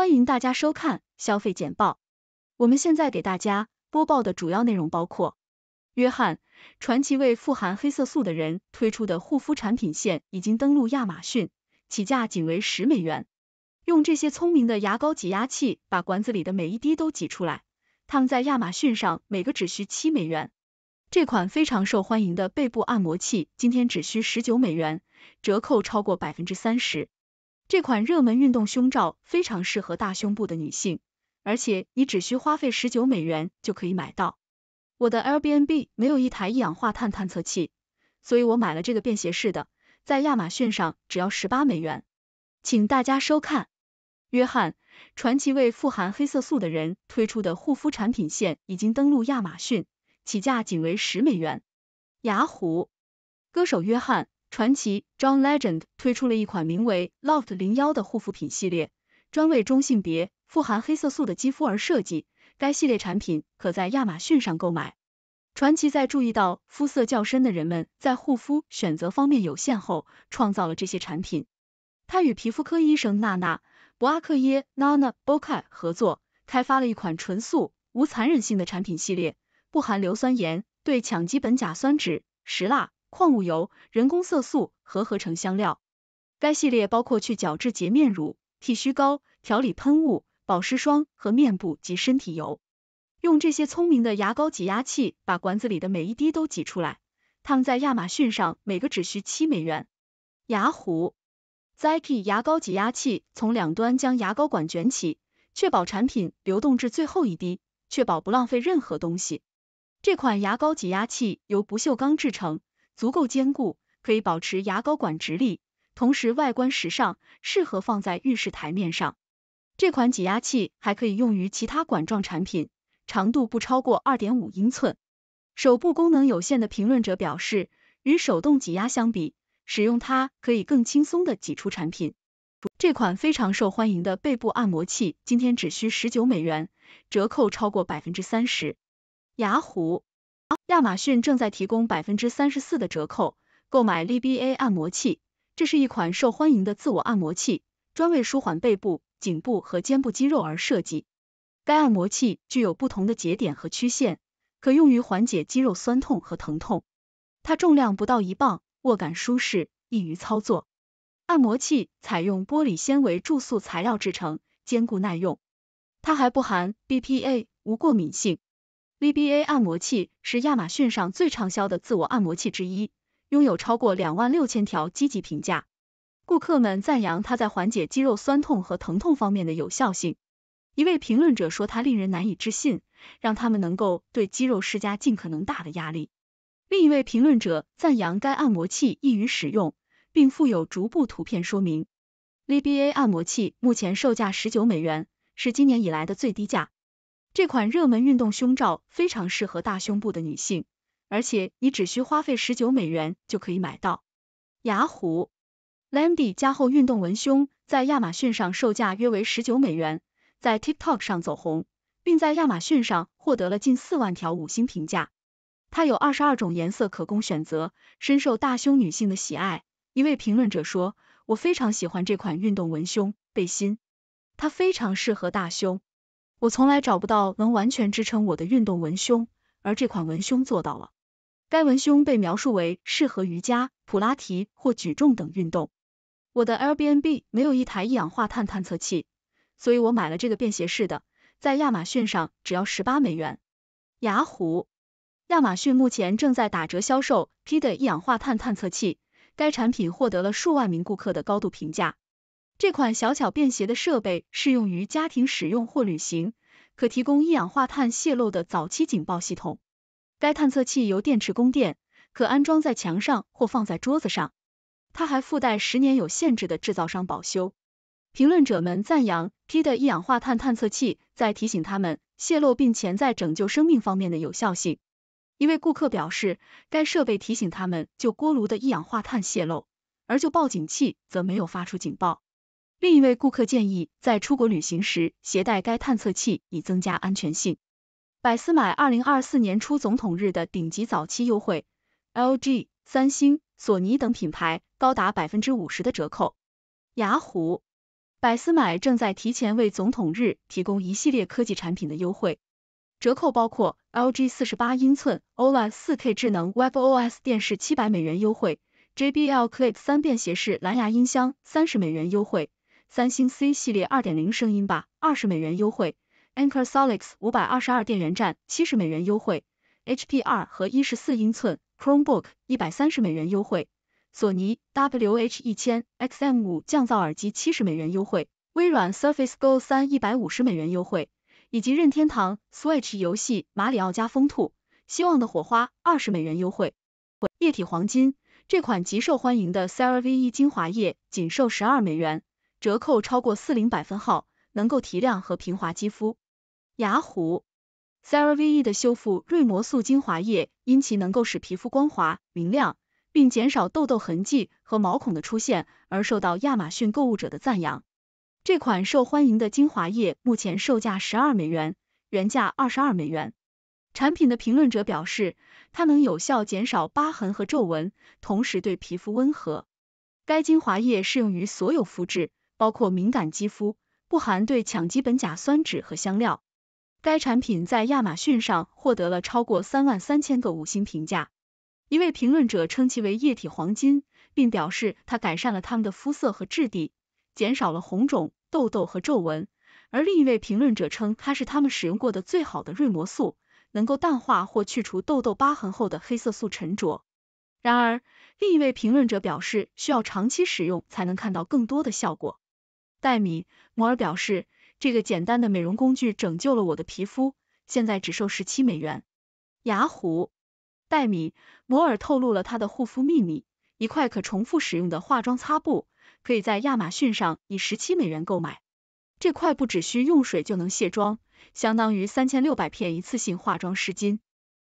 欢迎大家收看消费简报。我们现在给大家播报的主要内容包括：约翰传奇为富含黑色素的人推出的护肤产品线已经登陆亚马逊，起价仅为十美元。用这些聪明的牙膏挤压器把管子里的每一滴都挤出来，它们在亚马逊上每个只需七美元。这款非常受欢迎的背部按摩器今天只需十九美元，折扣超过百分之三十。这款热门运动胸罩非常适合大胸部的女性，而且你只需花费十九美元就可以买到。我的 Airbnb 没有一台一氧化碳探测器，所以我买了这个便携式的，在亚马逊上只要十八美元。请大家收看，约翰传奇为富含黑色素的人推出的护肤产品线已经登陆亚马逊，起价仅为十美元。雅虎，歌手约翰。传奇 （John Legend） 推出了一款名为 “Loft 零幺”的护肤品系列，专为中性别、富含黑色素的肌肤而设计。该系列产品可在亚马逊上购买。传奇在注意到肤色较深的人们在护肤选择方面有限后，创造了这些产品。他与皮肤科医生娜娜·博阿克耶 （Nana b o k a 合作，开发了一款纯素、无残忍性的产品系列，不含硫酸盐、对羟基苯甲酸酯、石蜡。矿物油、人工色素和合成香料。该系列包括去角质洁面乳、剃须膏、调理喷雾、保湿霜和面部及身体油。用这些聪明的牙膏挤压器把管子里的每一滴都挤出来。它们在亚马逊上每个只需七美元。雅虎，Zeki 牙膏挤压器从两端将牙膏管卷起，确保产品流动至最后一滴，确保不浪费任何东西。这款牙膏挤压器由不锈钢制成。足够坚固，可以保持牙膏管直立，同时外观时尚，适合放在浴室台面上。这款挤压器还可以用于其他管状产品，长度不超过二点五英寸。手部功能有限的评论者表示，与手动挤压相比，使用它可以更轻松的挤出产品。这款非常受欢迎的背部按摩器今天只需十九美元，折扣超过百分之三十。雅虎。亚马逊正在提供百分之三十四的折扣购买 LBA 按摩器。这是一款受欢迎的自我按摩器，专为舒缓背部、颈部和肩部肌肉而设计。该按摩器具有不同的节点和曲线，可用于缓解肌肉酸痛和疼痛。它重量不到一磅，握感舒适，易于操作。按摩器采用玻璃纤维注塑材料制成，坚固耐用。它还不含 BPA，无过敏性。VBA 按摩器是亚马逊上最畅销的自我按摩器之一，拥有超过两万六千条积极评价。顾客们赞扬它在缓解肌肉酸痛和疼痛方面的有效性。一位评论者说它令人难以置信，让他们能够对肌肉施加尽可能大的压力。另一位评论者赞扬该按摩器易于使用，并附有逐步图片说明。VBA 按摩器目前售价十九美元，是今年以来的最低价。这款热门运动胸罩非常适合大胸部的女性，而且你只需花费十九美元就可以买到。雅虎，Landy 加厚运动文胸在亚马逊上售价约为十九美元，在 TikTok 上走红，并在亚马逊上获得了近四万条五星评价。它有二十二种颜色可供选择，深受大胸女性的喜爱。一位评论者说：“我非常喜欢这款运动文胸背心，它非常适合大胸。”我从来找不到能完全支撑我的运动文胸，而这款文胸做到了。该文胸被描述为适合瑜伽、普拉提或举重等运动。我的 Airbnb 没有一台一氧化碳探测器，所以我买了这个便携式的，在亚马逊上只要十八美元。雅虎，亚马逊目前正在打折销售 P 的一氧化碳探测器，该产品获得了数万名顾客的高度评价。这款小巧便携的设备适用于家庭使用或旅行，可提供一氧化碳泄漏的早期警报系统。该探测器由电池供电，可安装在墙上或放在桌子上。它还附带十年有限制的制造商保修。评论者们赞扬 P 的一氧化碳探测器在提醒他们泄漏并潜在拯救生命方面的有效性。一位顾客表示，该设备提醒他们就锅炉的一氧化碳泄漏，而就报警器则没有发出警报。另一位顾客建议在出国旅行时携带该探测器，以增加安全性。百思买二零二四年初总统日的顶级早期优惠，LG、三星、索尼等品牌高达百分之五十的折扣。雅虎、百思买正在提前为总统日提供一系列科技产品的优惠，折扣包括 LG 四十八英寸 OLED 四 K 智能 WebOS 电视七百美元优惠，JBL Clip 三便携式蓝牙音箱三十美元优惠。三星 C 系列二点零声音吧，二十美元优惠；Anchor Solix 五百二十二电源站，七十美元优惠；HP 二和一十四英寸 Chromebook 一百三十美元优惠；索尼 WH 一千 XM 五降噪耳机七十美元优惠；微软 Surface Go 三一百五十美元优惠，以及任天堂 Switch 游戏《马里奥加风兔》希望的火花二十美元优惠。液体黄金，这款极受欢迎的 CeraVe 精华液仅售十二美元。折扣超过四零百分号，能够提亮和平滑肌肤。雅虎，Seravee 的修复瑞摩素精华液因其能够使皮肤光滑明亮，并减少痘痘痕迹和毛孔的出现而受到亚马逊购物者的赞扬。这款受欢迎的精华液目前售价十二美元，原价二十二美元。产品的评论者表示，它能有效减少疤痕和皱纹，同时对皮肤温和。该精华液适用于所有肤质。包括敏感肌肤，不含对羟基苯甲酸酯和香料。该产品在亚马逊上获得了超过三万三千个五星评价。一位评论者称其为液体黄金，并表示它改善了他们的肤色和质地，减少了红肿、痘痘和皱纹。而另一位评论者称它是他们使用过的最好的瑞摩素，能够淡化或去除痘痘疤痕后的黑色素沉着。然而，另一位评论者表示需要长期使用才能看到更多的效果。戴米·摩尔表示，这个简单的美容工具拯救了我的皮肤，现在只售十七美元。雅虎，戴米·摩尔透露了他的护肤秘密：一块可重复使用的化妆擦布，可以在亚马逊上以十七美元购买。这块布只需用水就能卸妆，相当于三千六百片一次性化妆湿巾。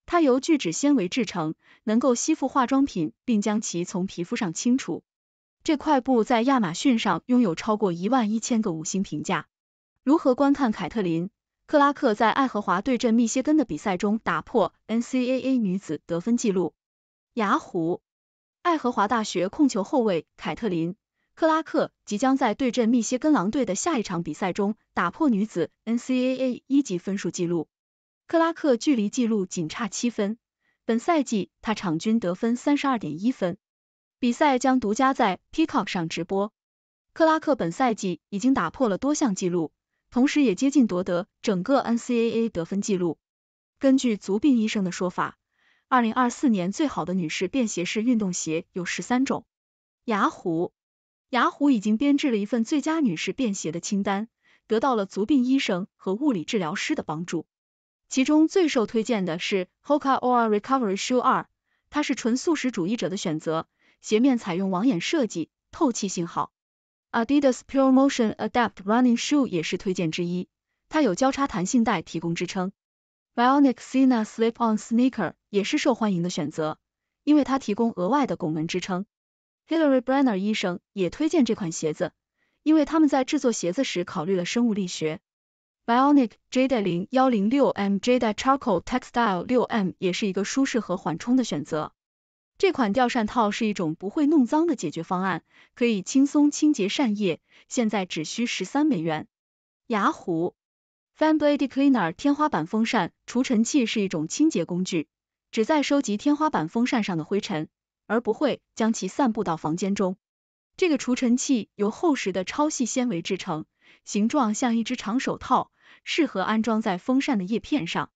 它由聚酯纤维制成，能够吸附化妆品，并将其从皮肤上清除。这块布在亚马逊上拥有超过一万一千个五星评价。如何观看凯特琳·克拉克在爱荷华对阵密歇根的比赛中打破 NCAA 女子得分记录？雅虎，爱荷华大学控球后卫凯特琳·克拉克即将在对阵密歇根狼队的下一场比赛中打破女子 NCAA 一级分数记录。克拉克距离记录仅差七分。本赛季他场均得分三十二点一分。比赛将独家在 Peacock 上直播。克拉克本赛季已经打破了多项记录，同时也接近夺得整个 NCAA 得分记录。根据足病医生的说法，二零二四年最好的女士便携式运动鞋有十三种。雅虎，雅虎已经编制了一份最佳女士便携的清单，得到了足病医生和物理治疗师的帮助。其中最受推荐的是 Hoka a r a Recovery Shoe 二，它是纯素食主义者的选择。鞋面采用网眼设计，透气性好。Adidas Pure Motion Adapt Running Shoe 也是推荐之一，它有交叉弹性带提供支撑。Bionic Sina Slip On Sneaker 也是受欢迎的选择，因为它提供额外的拱门支撑。Hillary Brenner 医生也推荐这款鞋子，因为他们在制作鞋子时考虑了生物力学。Bionic J 代零幺零六 M J 代 Charcoal Textile 六 M 也是一个舒适和缓冲的选择。这款吊扇套是一种不会弄脏的解决方案，可以轻松清洁扇叶。现在只需十三美元。雅虎 Fan Blade Cleaner 天花板风扇除尘器是一种清洁工具，旨在收集天花板风扇上的灰尘，而不会将其散布到房间中。这个除尘器由厚实的超细纤维制成，形状像一只长手套，适合安装在风扇的叶片上。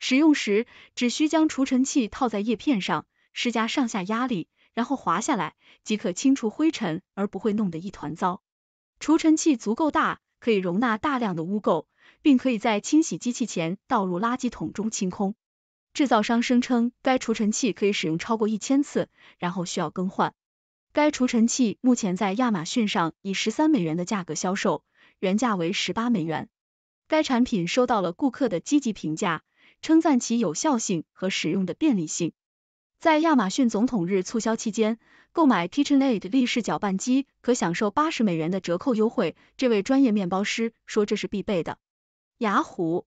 使用时，只需将除尘器套在叶片上。施加上下压力，然后滑下来即可清除灰尘，而不会弄得一团糟。除尘器足够大，可以容纳大量的污垢，并可以在清洗机器前倒入垃圾桶中清空。制造商声称该除尘器可以使用超过一千次，然后需要更换。该除尘器目前在亚马逊上以十三美元的价格销售，原价为十八美元。该产品收到了顾客的积极评价，称赞其有效性和使用的便利性。在亚马逊总统日促销期间，购买 KitchenAid 立式搅拌机可享受八十美元的折扣优惠。这位专业面包师说，这是必备的。雅虎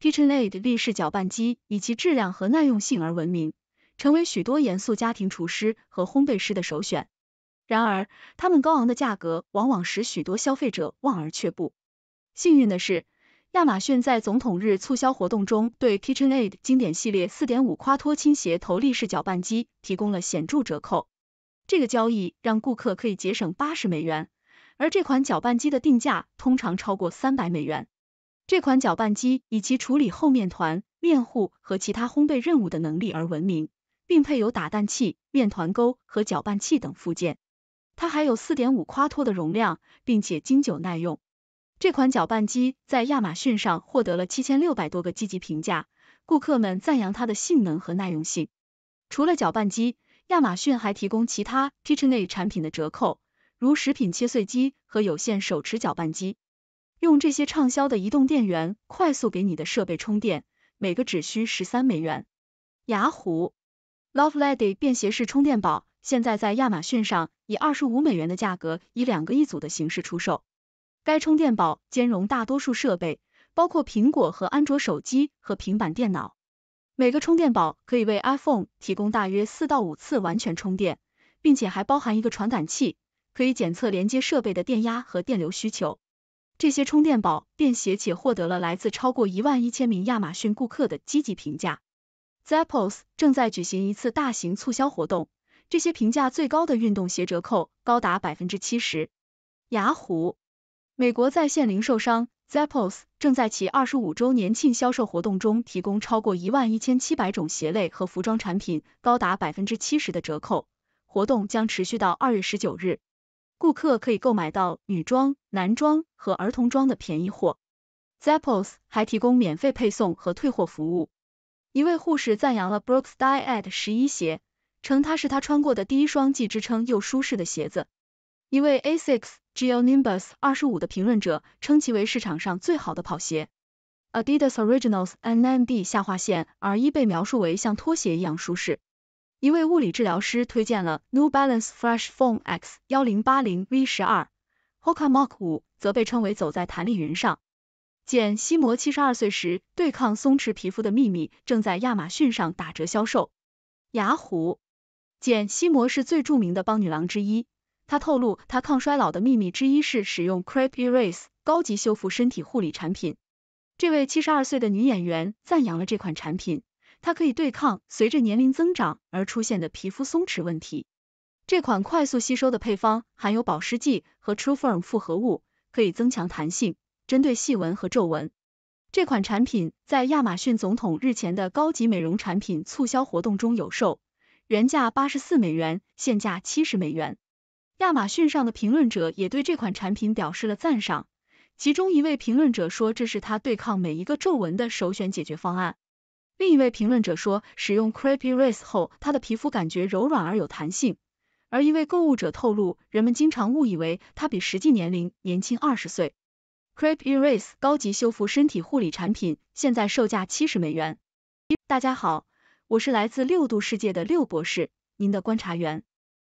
，KitchenAid 立式搅拌机以其质量和耐用性而闻名，成为许多严肃家庭厨师和烘焙师的首选。然而，他们高昂的价格往往使许多消费者望而却步。幸运的是，亚马逊在总统日促销活动中对 KitchenAid 经典系列4.5夸托倾斜头立式搅拌机提供了显著折扣。这个交易让顾客可以节省八十美元，而这款搅拌机的定价通常超过三百美元。这款搅拌机以其处理厚面团、面糊和其他烘焙任务的能力而闻名，并配有打蛋器、面团钩和搅拌器等附件。它还有4.5夸托的容量，并且经久耐用。这款搅拌机在亚马逊上获得了七千六百多个积极评价，顾客们赞扬它的性能和耐用性。除了搅拌机，亚马逊还提供其他 KitchenAid 产品的折扣，如食品切碎机和有线手持搅拌机。用这些畅销的移动电源快速给你的设备充电，每个只需十三美元。雅虎 l o v e l a d y 便携式充电宝现在在亚马逊上以二十五美元的价格，以两个一组的形式出售。该充电宝兼容大多数设备，包括苹果和安卓手机和平板电脑。每个充电宝可以为 iPhone 提供大约四到五次完全充电，并且还包含一个传感器，可以检测连接设备的电压和电流需求。这些充电宝便携且获得了来自超过一万一千名亚马逊顾客的积极评价。Zappos 正在举行一次大型促销活动，这些评价最高的运动鞋折扣高达百分之七十。雅虎。美国在线零售商 Zappos 正在其二十五周年庆销售活动中提供超过一万一千七百种鞋类和服装产品，高达百分之七十的折扣。活动将持续到二月十九日。顾客可以购买到女装、男装和儿童装的便宜货。Zappos 还提供免费配送和退货服务。一位护士赞扬了 Brooks Diat 十一鞋，称它是他穿过的第一双既支撑又舒适的鞋子。一位 Asics g e o Nimbus 二十五的评论者称其为市场上最好的跑鞋。Adidas Originals NMD 下划线 R1 被描述为像拖鞋一样舒适。一位物理治疗师推荐了 New Balance Fresh Foam X 幺零八零 V 十二。Hoka Mock 五则被称为走在弹力云上。简西摩七十二岁时对抗松弛皮肤的秘密正在亚马逊上打折销售。雅虎，简西摩是最著名的帮女郎之一。她透露，她抗衰老的秘密之一是使用 Crepe Erase 高级修复身体护理产品。这位七十二岁的女演员赞扬了这款产品，它可以对抗随着年龄增长而出现的皮肤松弛问题。这款快速吸收的配方含有保湿剂和 True Firm 复合物，可以增强弹性，针对细纹和皱纹。这款产品在亚马逊总统日前的高级美容产品促销活动中有售，原价八十四美元，现价七十美元。亚马逊上的评论者也对这款产品表示了赞赏，其中一位评论者说这是他对抗每一个皱纹的首选解决方案。另一位评论者说使用 Crepe Erase 后，他的皮肤感觉柔软而有弹性。而一位购物者透露，人们经常误以为他比实际年龄年轻二十岁。Crepe Erase 高级修复身体护理产品现在售价七十美元。大家好，我是来自六度世界的六博士，您的观察员。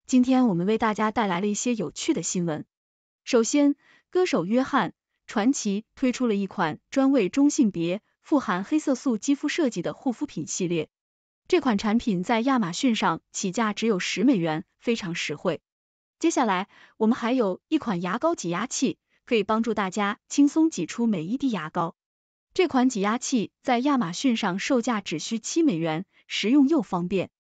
今天我们为大家带来了一些有趣的新闻。首先，歌手约翰传奇推出了一款专为中性别、富含黑色素肌肤设计的护肤品系列，这款产品在亚马逊上起价只有十美元，非常实惠。接下来，我们还有一款牙膏挤压器，可以帮助大家轻松挤出每一滴牙膏。这款挤压器在亚马逊上售价只需七美元，实用又方便。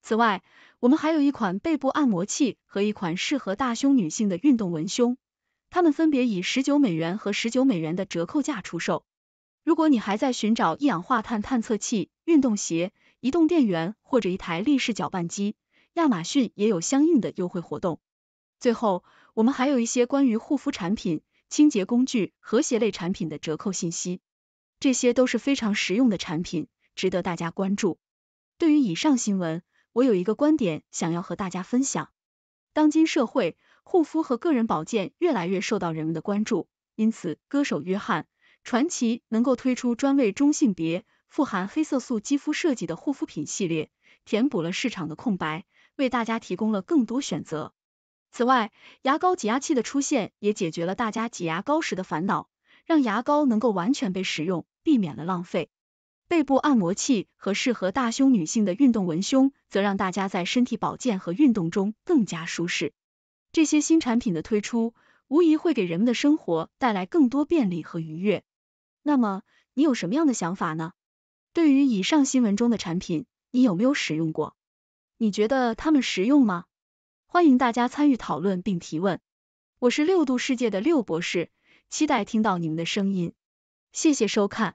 此外，我们还有一款背部按摩器和一款适合大胸女性的运动文胸，它们分别以十九美元和十九美元的折扣价出售。如果你还在寻找一氧化碳探测器、运动鞋、移动电源或者一台立式搅拌机，亚马逊也有相应的优惠活动。最后，我们还有一些关于护肤产品、清洁工具、和谐类产品的折扣信息，这些都是非常实用的产品，值得大家关注。对于以上新闻。我有一个观点想要和大家分享。当今社会，护肤和个人保健越来越受到人们的关注。因此，歌手约翰传奇能够推出专为中性别、富含黑色素肌肤设计的护肤品系列，填补了市场的空白，为大家提供了更多选择。此外，牙膏挤压器的出现也解决了大家挤牙膏时的烦恼，让牙膏能够完全被使用，避免了浪费。背部按摩器和适合大胸女性的运动文胸，则让大家在身体保健和运动中更加舒适。这些新产品的推出，无疑会给人们的生活带来更多便利和愉悦。那么，你有什么样的想法呢？对于以上新闻中的产品，你有没有使用过？你觉得它们实用吗？欢迎大家参与讨论并提问。我是六度世界的六博士，期待听到你们的声音。谢谢收看。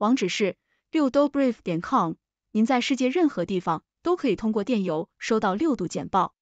网址是 l i d o b r i e f c o m 您在世界任何地方都可以通过电邮收到六度简报。